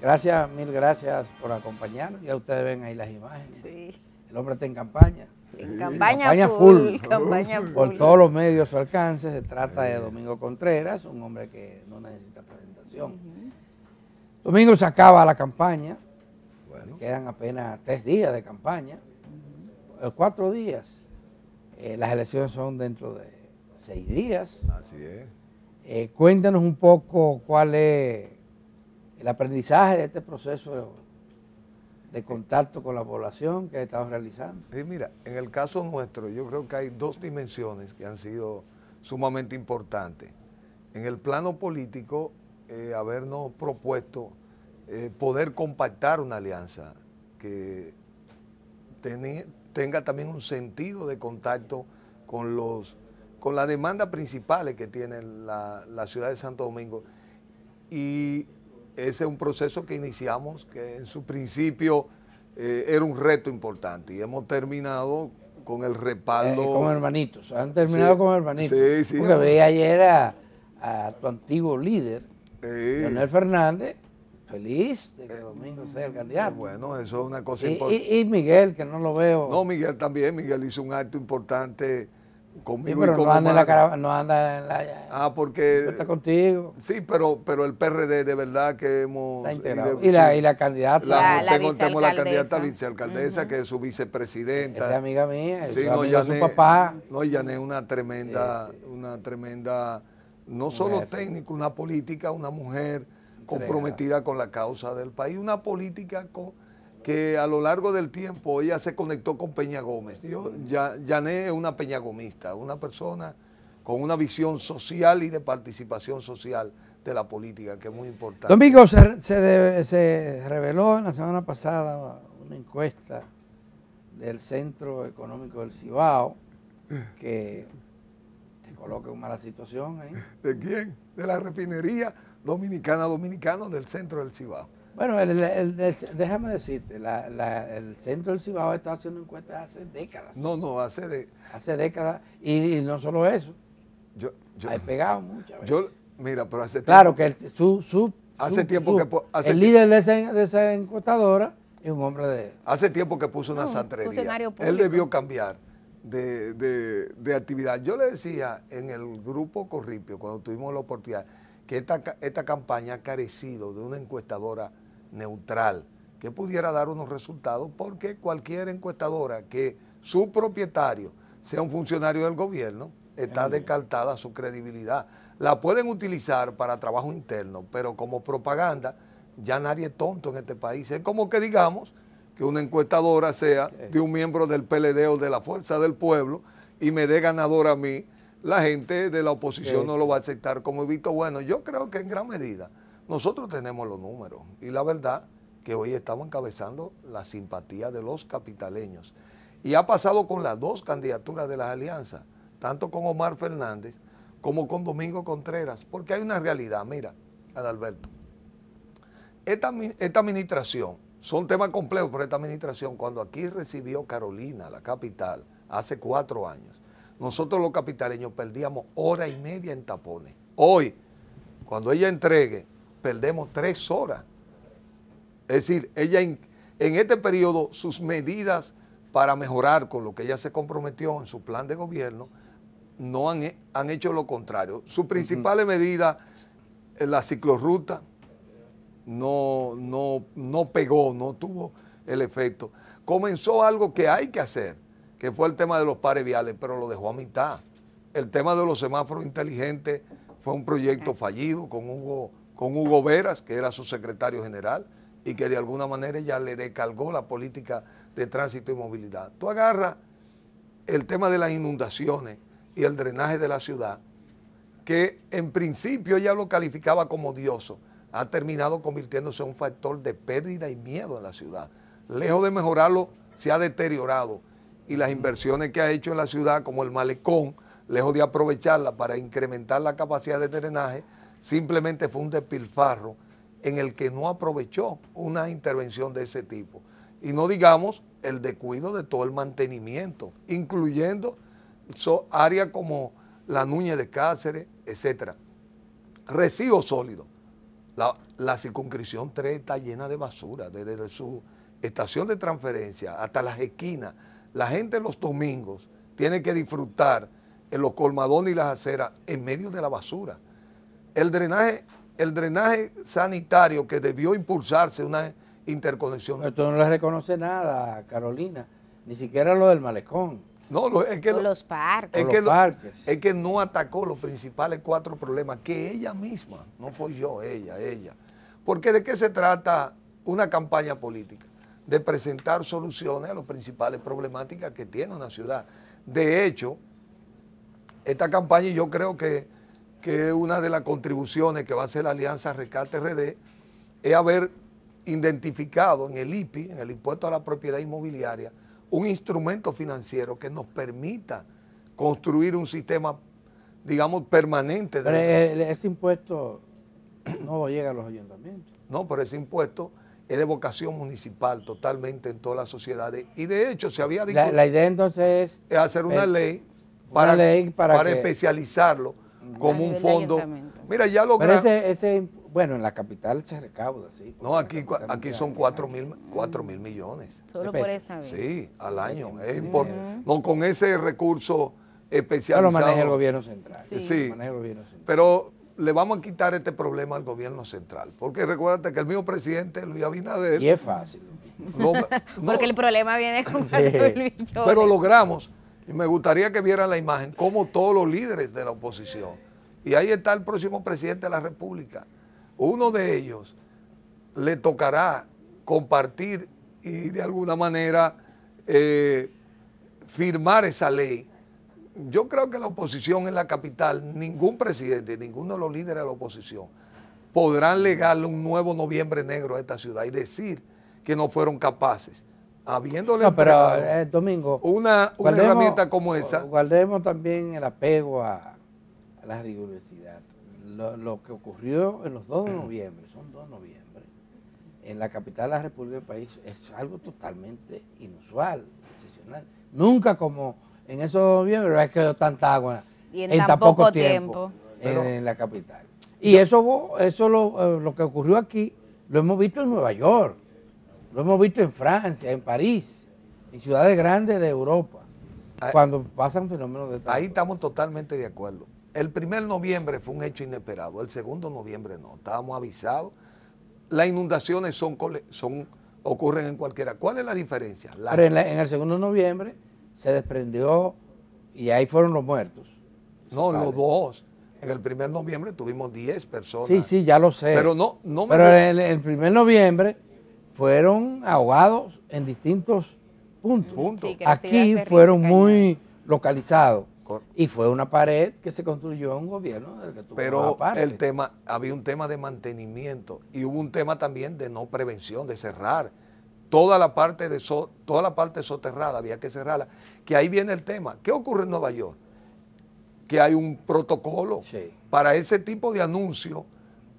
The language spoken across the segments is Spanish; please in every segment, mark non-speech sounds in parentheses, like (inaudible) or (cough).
Gracias, mil gracias por acompañarnos. Ya ustedes ven ahí las imágenes. El hombre está en campaña. En campaña, campaña, full. Campaña por todos los medios a su alcance. Se trata de Domingo Contreras, un hombre que no necesita presentación. Domingo se acaba la campaña. Quedan apenas tres días de campaña. Eh, cuatro días. Eh, las elecciones son dentro de seis días. Así es. Eh, cuéntanos un poco cuál es el aprendizaje de este proceso de contacto con la población que estado realizando. Sí, mira, en el caso nuestro yo creo que hay dos dimensiones que han sido sumamente importantes. En el plano político, eh, habernos propuesto eh, poder compactar una alianza que tenga también un sentido de contacto con, los, con las demandas principales que tiene la, la ciudad de Santo Domingo. Y ese es un proceso que iniciamos, que en su principio eh, era un reto importante y hemos terminado con el respaldo. Y eh, con hermanitos, han terminado con hermanitos. Sí, sí. Porque veía ayer a, tu antiguo líder, Leonel Fernández, feliz de que eh, Domingo sea el candidato. Bueno, eso es una cosa importante. y, Miguel, que no lo veo. No, Miguel también, Miguel hizo un acto importante no anda, en la no anda Ah, porque. Está contigo. Sí, pero, pero el PRD de verdad que hemos. y, la, y la candidata. La, tengo, la candidata vicealcaldesa, que es su vicepresidenta. Es amiga mía, es sí, no, su papá. No, Yané una tremenda, una tremenda, no solo técnica, una política, una mujer comprometida con la causa del país, una política con que a lo largo del tiempo ella se conectó con Peña Gómez. Yo, ya, Yané es una peñagomista, una persona con una visión social y de participación social de la política, que es muy importante. Domingo, se, reveló en la semana pasada una encuesta del Centro Económico del Cibao que te coloca en mala situación. ¿eh? ¿De quién? De la refinería dominicana, dominicano del Centro del Cibao. Bueno, déjame decirte, el centro del Cibao está haciendo encuestas hace décadas. No, no, hace de... Hace décadas. Y, no solo eso. Yo, yo pegado muchas veces. Yo, mira, pero hace tiempo... Claro, que su, su, hace tiempo que el líder de esa, encuestadora es un hombre de... Hace tiempo que puso una no, Él debió cambiar de, actividad. Yo le decía en el grupo Corripio, cuando tuvimos la oportunidad, que esta, esta campaña ha carecido de una encuestadora neutral, que pudiera dar unos resultados, porque cualquier encuestadora que su propietario sea un funcionario del gobierno, está descartada su credibilidad. La pueden utilizar para trabajo interno, pero como propaganda ya nadie es tonto en este país. Es como que digamos que una encuestadora sea de un miembro del PLD o de la Fuerza del Pueblo y me dé ganador a mí, la gente de la oposición no lo va a aceptar como he visto. Bueno, yo creo que en gran medida nosotros tenemos los números y la verdad que hoy estamos encabezando la simpatía de los capitaleños. Y ha pasado con las dos candidaturas de las alianzas, tanto con Omar Fernández como con Domingo Contreras, porque hay una realidad, mira, Adalberto. Esta, administración, son temas complejos, pero esta administración, cuando aquí recibió Carolina, la capital, hace cuatro años, nosotros los capitaleños perdíamos hora y media en tapones. Hoy, cuando ella entregue perdemos tres horas. Es decir, ella en, este periodo sus medidas para mejorar con lo que ella se comprometió en su plan de gobierno no han, han hecho lo contrario. Sus principales medida medidas, eh, la ciclorruta, no, no, no pegó, no tuvo el efecto. Comenzó algo que hay que hacer, que fue el tema de los pares viales, pero lo dejó a mitad. El tema de los semáforos inteligentes fue un proyecto fallido con Hugo con Hugo Veras, que era su secretario general y que de alguna manera ya le recargó la política de tránsito y movilidad. Tú agarras el tema de las inundaciones y el drenaje de la ciudad, que en principio ya lo calificaba como odioso, ha terminado convirtiéndose en un factor de pérdida y miedo en la ciudad. Lejos de mejorarlo, se ha deteriorado y las inversiones que ha hecho en la ciudad, como el malecón, lejos de aprovecharla para incrementar la capacidad de drenaje, Simplemente fue un despilfarro en el que no aprovechó una intervención de ese tipo. Y no digamos el descuido de todo el mantenimiento, incluyendo áreas como la Nuña de Cáceres, etc. Recibo sólido. La, la, circunscripción 3 está llena de basura, desde su estación de transferencia hasta las esquinas. La gente los domingos tiene que disfrutar en los colmadones y las aceras en medio de la basura. El drenaje, el drenaje sanitario que debió impulsarse una interconexión. Esto no le reconoce nada, Carolina, ni siquiera lo del malecón. No, es que los parques. Es que, no atacó los principales cuatro problemas que ella misma, no fue yo, ella, ella. Porque de qué se trata una campaña política? De presentar soluciones a las principales problemáticas que tiene una ciudad. De hecho, esta campaña yo creo que que una de las contribuciones que va a hacer la Alianza Rescate RD es haber identificado en el IPI, en el Impuesto a la Propiedad Inmobiliaria, un instrumento financiero que nos permita construir un sistema, digamos, permanente. De pero ese impuesto no llega a los ayuntamientos. No, pero ese impuesto es de vocación municipal totalmente en todas las sociedades. Y de hecho se había dicho... La, idea entonces es... hacer una ley para, especializarlo como un fondo. Mira, ya lo ese, bueno, en la capital se recauda, así No, aquí, aquí son 4 mil, mil millones. Solo por esa vez. Sí, al año. No, con ese recurso especial Pero lo maneja el gobierno central. Sí. Pero le vamos a quitar este problema al gobierno central. Porque recuérdate que el mismo presidente, Luis Abinader... Y es fácil. (laughs) porque el problema viene con Pero logramos y me gustaría que vieran la imagen, como todos los líderes de la oposición. Y ahí está el próximo presidente de la República. Uno de ellos le tocará compartir y de alguna manera eh, firmar esa ley. Yo creo que la oposición en la capital, ningún presidente, ninguno de los líderes de la oposición podrán legarle un nuevo noviembre negro a esta ciudad y decir que no fueron capaces habiéndole no, pero, eh, Domingo, una, herramienta como esa. Guardemos también el apego a, la rigurosidad. Lo, que ocurrió en los 2 de mm. noviembre, son 2 de noviembre, en la capital de la República del País es algo totalmente inusual, excepcional. Nunca como en esos noviembre es que tanta agua en, tan poco tiempo, en, la capital. Y eso, eso lo, eh, lo que ocurrió aquí lo hemos visto en Nueva York lo hemos visto en Francia, en París, en ciudades grandes de Europa, cuando pasan fenómenos de... Ahí estamos totalmente de acuerdo. El primer noviembre fue un hecho inesperado, el segundo noviembre no, estábamos avisados. Las inundaciones son, ocurren en cualquiera. ¿Cuál es la diferencia? Pero en, el segundo noviembre se desprendió y ahí fueron los muertos. No, los dos. En el primer noviembre tuvimos 10 personas. Sí, sí, ya lo sé. Pero no, no me Pero en el, el primer noviembre fueron ahogados en distintos puntos. Aquí fueron muy localizados. Y fue una pared que se construyó en un gobierno que Pero el tema, había un tema de mantenimiento y hubo un tema también de no prevención, de cerrar. Toda la parte de toda la parte soterrada había que cerrarla. Que ahí viene el tema. ¿Qué ocurre en Nueva York? Que hay un protocolo para ese tipo de anuncios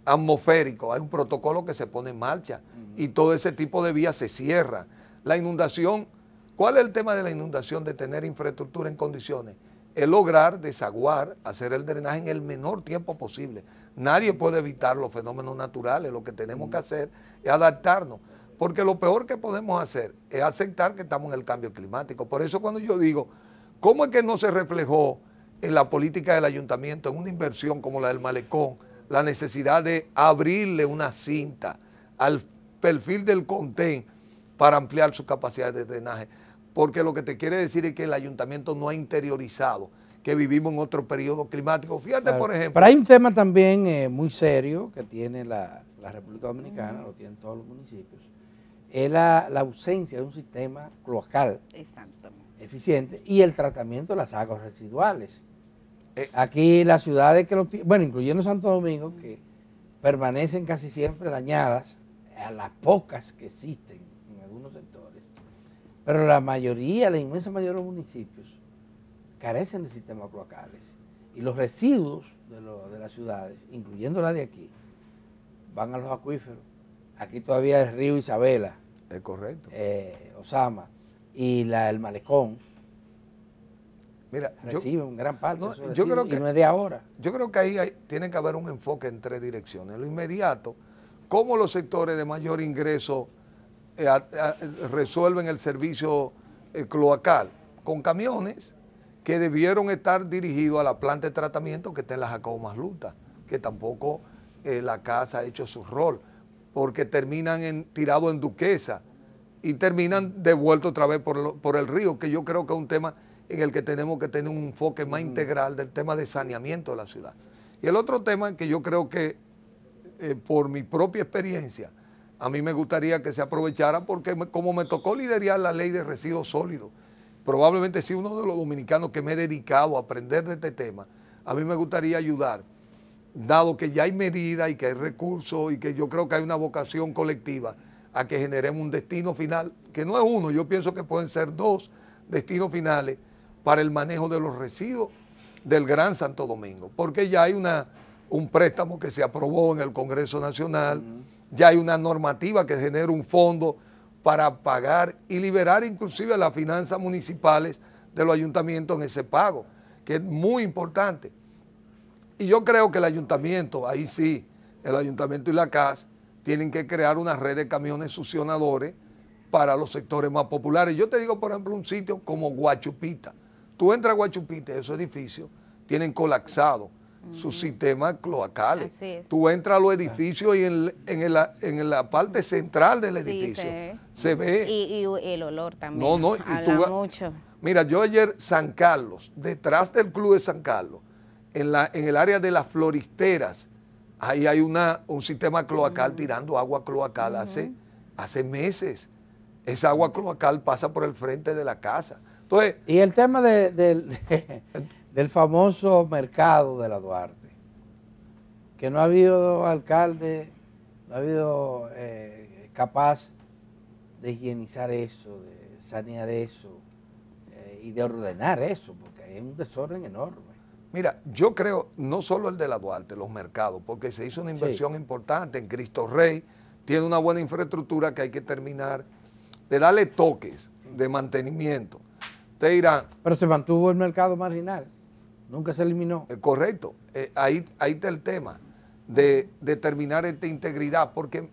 atmosférico, hay un protocolo que se pone en marcha y todo ese tipo de vías se cierra. La inundación, ¿cuál es el tema de la inundación? De tener infraestructura en condiciones. Es lograr desaguar, hacer el drenaje en el menor tiempo posible. Nadie puede evitar los fenómenos naturales, lo que tenemos que hacer es adaptarnos. Porque lo peor que podemos hacer es aceptar que estamos en el cambio climático. Por eso cuando yo digo, ¿cómo es que no se reflejó en la política del ayuntamiento, en una inversión como la del malecón, la necesidad de abrirle una cinta al perfil del contén para ampliar su capacidad de drenaje. Porque lo que te quiere decir es que el ayuntamiento no ha interiorizado que vivimos en otro periodo climático. Fíjate, por ejemplo. Pero hay un tema también eh, muy serio que tiene la, República Dominicana, lo tienen todos los municipios, es la, la ausencia de un sistema cloacal eficiente y el tratamiento de las aguas residuales. Eh, aquí las ciudades que lo bueno, incluyendo Santo Domingo, que permanecen casi siempre dañadas, a las pocas que existen en algunos sectores, pero la mayoría, la inmensa mayoría de los municipios carecen de sistemas cloacales y los residuos de, las ciudades, incluyendo la de aquí, van a los acuíferos. Aquí todavía el río Isabela. Es correcto. Eh, Osama y la, el malecón Mira, recibe un gran parte. yo creo que, no es de ahora. Yo creo que ahí tiene que haber un enfoque en tres direcciones. lo inmediato, cómo los sectores de mayor ingreso eh, resuelven el servicio eh, cloacal con camiones que debieron estar dirigidos a la planta de tratamiento que está en la Jacobo Masluta, que tampoco eh, la casa ha hecho su rol, porque terminan en, tirados en Duquesa y terminan devueltos otra vez por el río, que yo creo que es un tema en el que tenemos que tener un enfoque más mm. integral del tema de saneamiento de la ciudad. Y el otro tema que yo creo que, eh, por mi propia experiencia, a mí me gustaría que se aprovechara porque como me tocó liderar la ley de residuos sólidos, probablemente si uno de los dominicanos que me he dedicado a aprender de este tema, a mí me gustaría ayudar, dado que ya hay medidas y que hay recursos y que yo creo que hay una vocación colectiva a que generemos un destino final, que no es uno, yo pienso que pueden ser dos destinos finales para el manejo de los residuos del Gran Santo Domingo, porque ya hay una, un préstamo que se aprobó en el Congreso Nacional, ya hay una normativa que genera un fondo para pagar y liberar inclusive a las finanzas municipales de los ayuntamientos en ese pago, que es muy importante. Y yo creo que el ayuntamiento, ahí sí, el ayuntamiento y la CAS tienen que crear una red de camiones succionadores para los sectores más populares. Yo te digo, por ejemplo, un sitio como Guachupita, Tú entras a Guachupite, esos edificios tienen colapsado su sus sistemas cloacales. Tú entras a los edificios y en, la, parte central del edificio se ve. Y, el olor también. No, no, mucho. Mira, yo ayer San Carlos, detrás del Club de San Carlos, en, la, en el área de las floristeras, ahí hay una, un sistema cloacal tirando agua cloacal hace, hace meses. Esa agua cloacal pasa por el frente de la casa y el tema (laughs) del famoso mercado de la Duarte, que no ha habido alcalde, no ha habido eh, capaz de higienizar eso, de sanear eso eh, y de ordenar eso, porque es un desorden enorme. Mira, yo creo, no solo el de la Duarte, los mercados, porque se hizo una inversión importante en Cristo Rey, tiene una buena infraestructura que hay que terminar, de darle toques de mantenimiento. Pero se mantuvo el mercado marginal. Nunca se eliminó. Eh, correcto. Eh, ahí, ahí está el tema de determinar esta integridad. Porque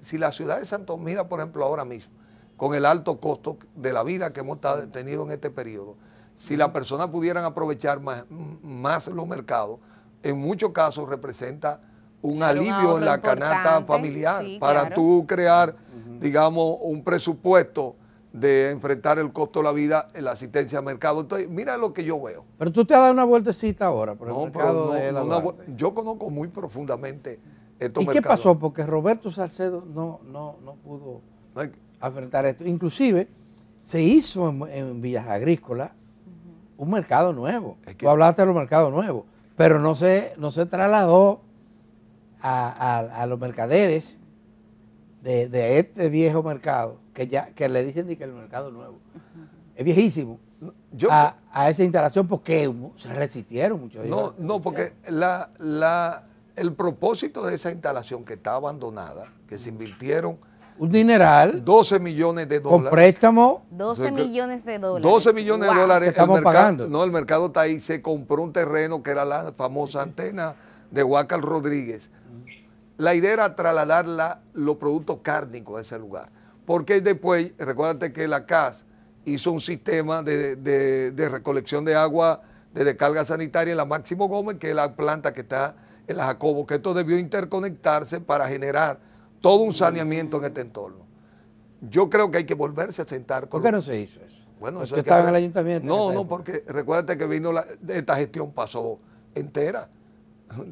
si la ciudad de Santos mira, por ejemplo, ahora mismo, con el alto costo de la vida que hemos tenido en este periodo, si las personas pudieran aprovechar más, los mercados, en muchos casos representa un alivio en la canasta familiar para tú crear, digamos, un presupuesto de enfrentar el costo de la vida, en la asistencia al mercado. Entonces, mira lo que yo veo. Pero tú te has dado una vueltecita ahora por el mercado de la Yo conozco muy profundamente estos ¿Y mercados. qué pasó? Porque Roberto Salcedo no, no, no pudo enfrentar esto. Inclusive, se hizo en, Villas Agrícolas un mercado nuevo. tú hablaste de los mercados nuevos, pero no se, no se trasladó a los mercaderes de, este viejo mercado, que ya que le dicen que el mercado nuevo, es viejísimo, a, esa instalación porque se resistieron muchos No, no porque la, el propósito de esa instalación que está abandonada, que se invirtieron un dineral. 12 millones de dólares. Con préstamo. 12 millones de dólares. 12 millones de dólares. Estamos pagando. No, el mercado está ahí. Se compró un terreno que era la famosa (laughs) antena de Huacal Rodríguez la idea era trasladar los productos cárnicos a ese lugar. Porque después, recuérdate que la CAS hizo un sistema de, recolección de agua de descarga sanitaria en la Máximo Gómez, que es la planta que está en la Jacobo, que esto debió interconectarse para generar todo un saneamiento en este entorno. Yo creo que hay que volverse a sentar con... ¿Por qué no se hizo eso? Bueno, eso estaba en el ayuntamiento. No, no, porque recuérdate que vino la... esta gestión pasó entera.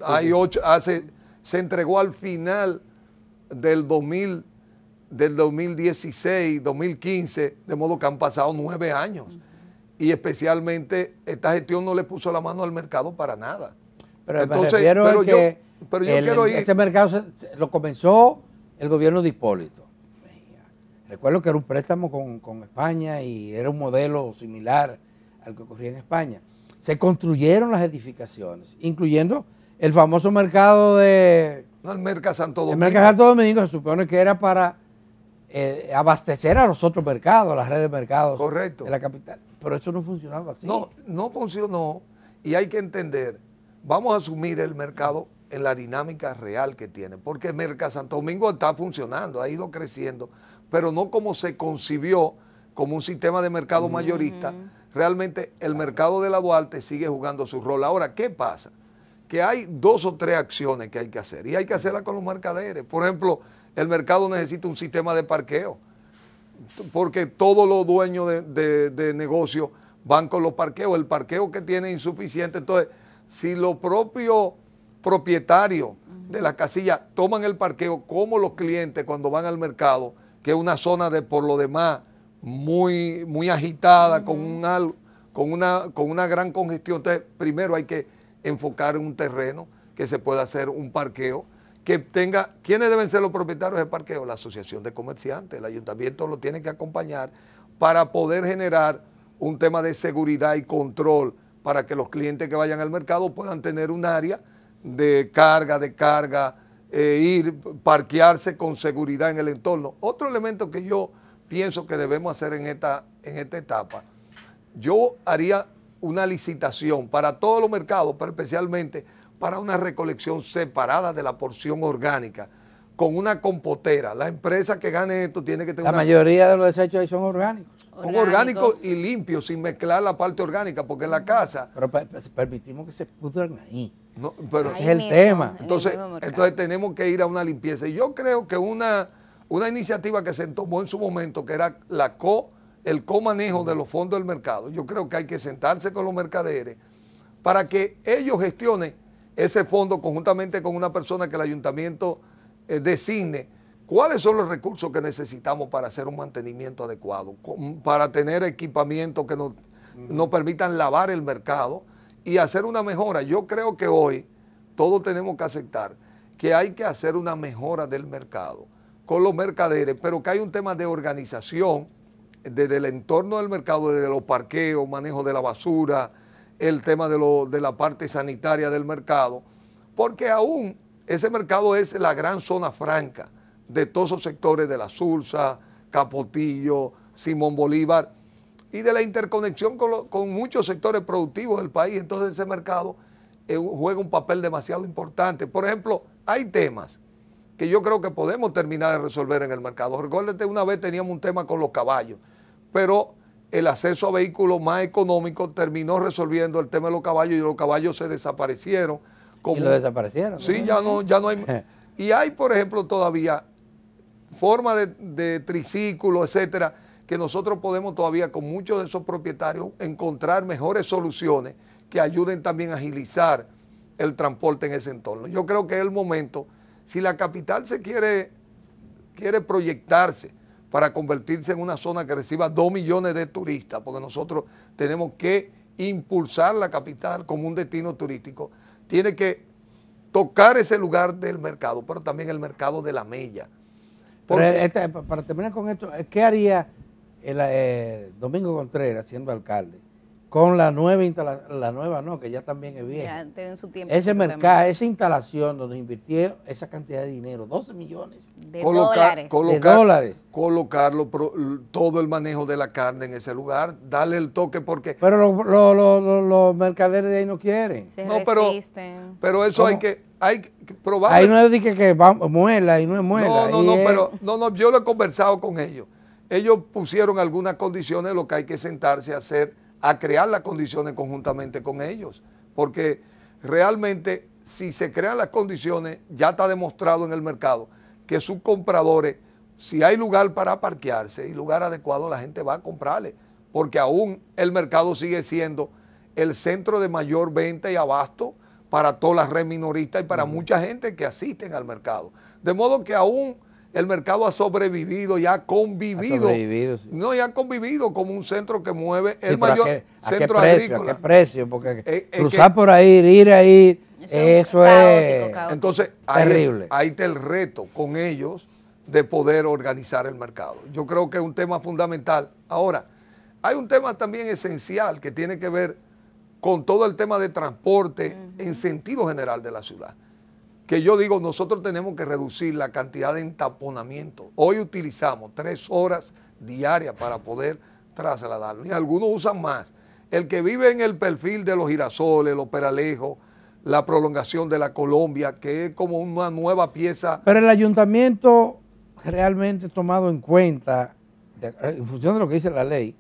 Hay ocho, hace se entregó al final del, 2000, del 2016, 2015, de modo que han pasado nueve años. Y especialmente esta gestión no le puso la mano al mercado para nada. Pero yo, yo quiero ir. Ese mercado lo comenzó el gobierno de Hipólito. Recuerdo que era un préstamo con, con España y era un modelo similar al que ocurría en España. Se construyeron las edificaciones, incluyendo el famoso mercado de... No, el Merca Santo Domingo. El Merca Santo Domingo se supone que era para eh, abastecer a los otros mercados, a las redes de mercados Correcto. de la capital. Pero eso no funcionaba así. No, no funcionó y hay que entender, vamos a asumir el mercado en la dinámica real que tiene, porque el Merca Santo Domingo está funcionando, ha ido creciendo, pero no como se concibió como un sistema de mercado mayorista, realmente el mercado de la Duarte sigue jugando su rol. Ahora, ¿qué pasa? que hay dos o tres acciones que hay que hacer y hay que hacerlas con los mercaderes. Por ejemplo, el mercado necesita un sistema de parqueo porque todos los dueños de, negocios van con los parqueos, el parqueo que tiene es insuficiente. Entonces, si los propios propietarios de las casillas toman el parqueo como los clientes cuando van al mercado, que es una zona de por lo demás muy, muy agitada, con, un, con, una, con una gran congestión. Entonces, primero hay que enfocar un terreno que se pueda hacer un parqueo que tenga, ¿quiénes deben ser los propietarios de parqueo? La asociación de comerciantes, el ayuntamiento lo tiene que acompañar para poder generar un tema de seguridad y control para que los clientes que vayan al mercado puedan tener un área de carga, de carga, eh, ir, parquearse con seguridad en el entorno. Otro elemento que yo pienso que debemos hacer en esta, en esta etapa, yo haría una licitación para todos los mercados, pero especialmente para una recolección separada de la porción orgánica con una compotera. La empresa que gane esto tiene que tener. La mayoría de los desechos ahí son orgánicos. Son orgánicos y limpios, sin mezclar la parte orgánica, porque la casa. Pero permitimos que se pudran ahí. Ese es el tema. Entonces, entonces tenemos que ir a una limpieza. Y yo creo que una, una iniciativa que se tomó en su momento, que era la co el comanejo de los fondos del mercado, yo creo que hay que sentarse con los mercaderes para que ellos gestionen ese fondo conjuntamente con una persona que el ayuntamiento eh, designe cuáles son los recursos que necesitamos para hacer un mantenimiento adecuado, para tener equipamiento que nos, nos permitan lavar el mercado y hacer una mejora. Yo creo que hoy todos tenemos que aceptar que hay que hacer una mejora del mercado con los mercaderes, pero que hay un tema de organización desde el entorno del mercado, desde los parqueos, manejo de la basura, el tema de, la parte sanitaria del mercado, porque aún ese mercado es la gran zona franca de todos los sectores de la Sursa, Capotillo, Simón Bolívar y de la interconexión con, muchos sectores productivos del país. Entonces ese mercado eh, juega un papel demasiado importante. Por ejemplo, hay temas que yo creo que podemos terminar de resolver en el mercado. Recuérdate, una vez teníamos un tema con los caballos pero el acceso a vehículos más económicos terminó resolviendo el tema de los caballos y los caballos se desaparecieron. y lo desaparecieron. Sí, ya no, ya no hay. (laughs) y hay, por ejemplo, todavía forma de, de triciclo, etcétera, que nosotros podemos todavía con muchos de esos propietarios encontrar mejores soluciones que ayuden también a agilizar el transporte en ese entorno. Yo creo que es el momento, si la capital se quiere, quiere proyectarse, para convertirse en una zona que reciba 2 millones de turistas, porque nosotros tenemos que impulsar la capital como un destino turístico. Tiene que tocar ese lugar del mercado, pero también el mercado de la mella. Este, para terminar con esto, ¿qué haría eh, Domingo Contreras siendo alcalde? con la nueva instalación, la nueva no, que ya también es vieja. Ya su tiempo. Ese mercado, esa instalación donde invirtieron esa cantidad de dinero, 12 millones de, dólares. Colocar, Colocarlo, todo el manejo de la carne en ese lugar, darle el toque porque... Pero los mercaderes de ahí no quieren. no, Pero, pero eso hay que, hay probar. Ahí no es que, que muela y no es muela. No, no, no, pero no, no, yo lo he conversado con ellos. Ellos pusieron algunas condiciones, lo que hay que sentarse a hacer a crear las condiciones conjuntamente con ellos. Porque realmente si se crean las condiciones, ya está demostrado en el mercado que sus compradores, si hay lugar para parquearse y lugar adecuado, la gente va a comprarle. Porque aún el mercado sigue siendo el centro de mayor venta y abasto para todas las red minoristas y para mucha gente que asisten al mercado. De modo que aún el mercado ha sobrevivido y ha convivido. No, y ha convivido como un centro que mueve el mayor centro qué precio, ¿A qué precio? Porque eh, eh, cruzar por ahí, ir ahí, eso, es, caótico, Entonces, terrible. Ahí, está el reto con ellos de poder organizar el mercado. Yo creo que es un tema fundamental. Ahora, hay un tema también esencial que tiene que ver con todo el tema de transporte en sentido general de la ciudad que yo digo, nosotros tenemos que reducir la cantidad de entaponamiento. Hoy utilizamos tres horas diarias para poder trasladarlo. y algunos usan más. El que vive en el perfil de los girasoles, los peralejos, la prolongación de la Colombia, que es como una nueva pieza. Pero el ayuntamiento realmente tomado en cuenta, en función de lo que dice la ley,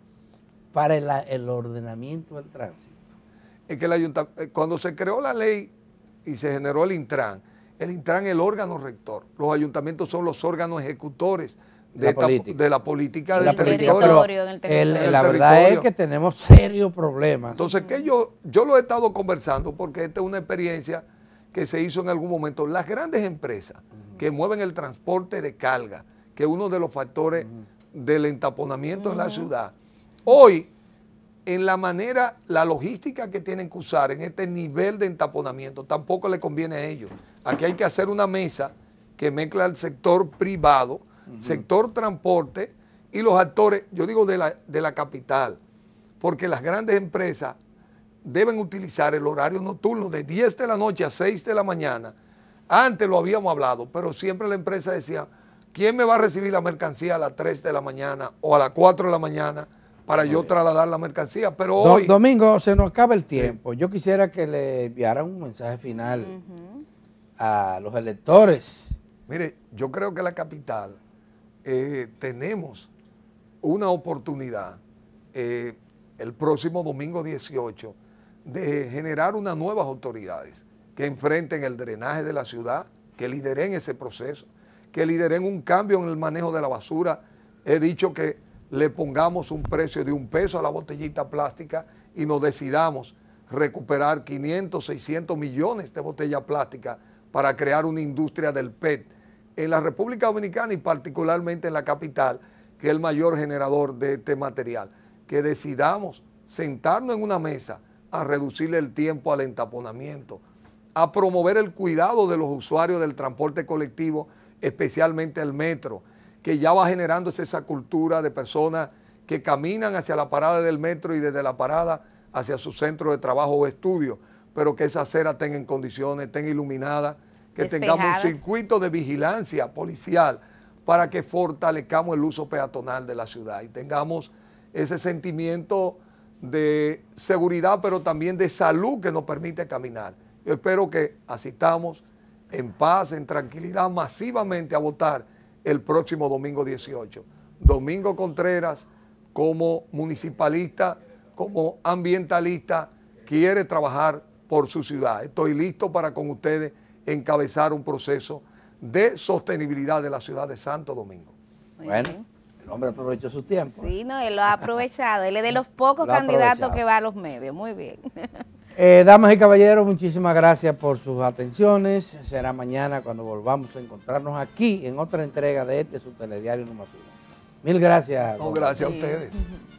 para el, ordenamiento del tránsito. Es que el eh, cuando se creó la ley y se generó el Intran, el Intran el órgano rector. Los ayuntamientos son los órganos ejecutores de la, política del territorio. el la verdad es que tenemos serios problemas. Entonces, que yo, yo lo he estado conversando porque esta es una experiencia que se hizo en algún momento. Las grandes empresas que mueven el transporte de carga, que es uno de los factores del entaponamiento en la ciudad, hoy, en la manera, la logística que tienen que usar en este nivel de entaponamiento, tampoco le conviene a ellos. Aquí hay que hacer una mesa que mezcla el sector privado, sector transporte y los actores, yo digo de la, capital, porque las grandes empresas deben utilizar el horario nocturno de 10 de la noche a 6 de la mañana. Antes lo habíamos hablado, pero siempre la empresa decía, ¿quién me va a recibir la mercancía a las 3 de la mañana o a las 4 de la mañana para yo trasladar la mercancía? Pero hoy... Domingo, se nos acaba el tiempo. Yo quisiera que le enviara un mensaje final a los electores. Mire, yo creo que la capital eh, tenemos una oportunidad eh, el próximo domingo 18 de generar unas nuevas autoridades que enfrenten el drenaje de la ciudad, que lideren ese proceso, que lideren un cambio en el manejo de la basura. He dicho que le pongamos un precio de un peso a la botellita plástica y nos decidamos recuperar 500, 600 millones de botellas plásticas para crear una industria del PET en la República Dominicana y particularmente en la capital, que es el mayor generador de este material. Que decidamos sentarnos en una mesa a reducirle el tiempo al entaponamiento, a promover el cuidado de los usuarios del transporte colectivo, especialmente el metro, que ya va generándose esa cultura de personas que caminan hacia la parada del metro y desde la parada hacia su centro de trabajo o estudio pero que esa acera estén en condiciones, estén iluminada, que tengamos un circuito de vigilancia policial para que fortalezcamos el uso peatonal de la ciudad y tengamos ese sentimiento de seguridad, pero también de salud que nos permite caminar. Yo espero que asistamos en paz, en tranquilidad, masivamente a votar el próximo domingo 18. Domingo Contreras, como municipalista, como ambientalista, quiere trabajar por su ciudad. Estoy listo para con ustedes encabezar un proceso de sostenibilidad de la ciudad de Santo Domingo. Bueno. El hombre aprovechó su tiempo. Sí, ¿eh? no, él lo ha aprovechado. él es de los (laughs) pocos candidatos que va a los medios. Muy bien. (laughs) Eh, damas y caballeros, muchísimas gracias por sus atenciones. Será mañana cuando volvamos a encontrarnos aquí en otra entrega de este su telediario número uno. Mil gracias. Oh, gracias a ustedes.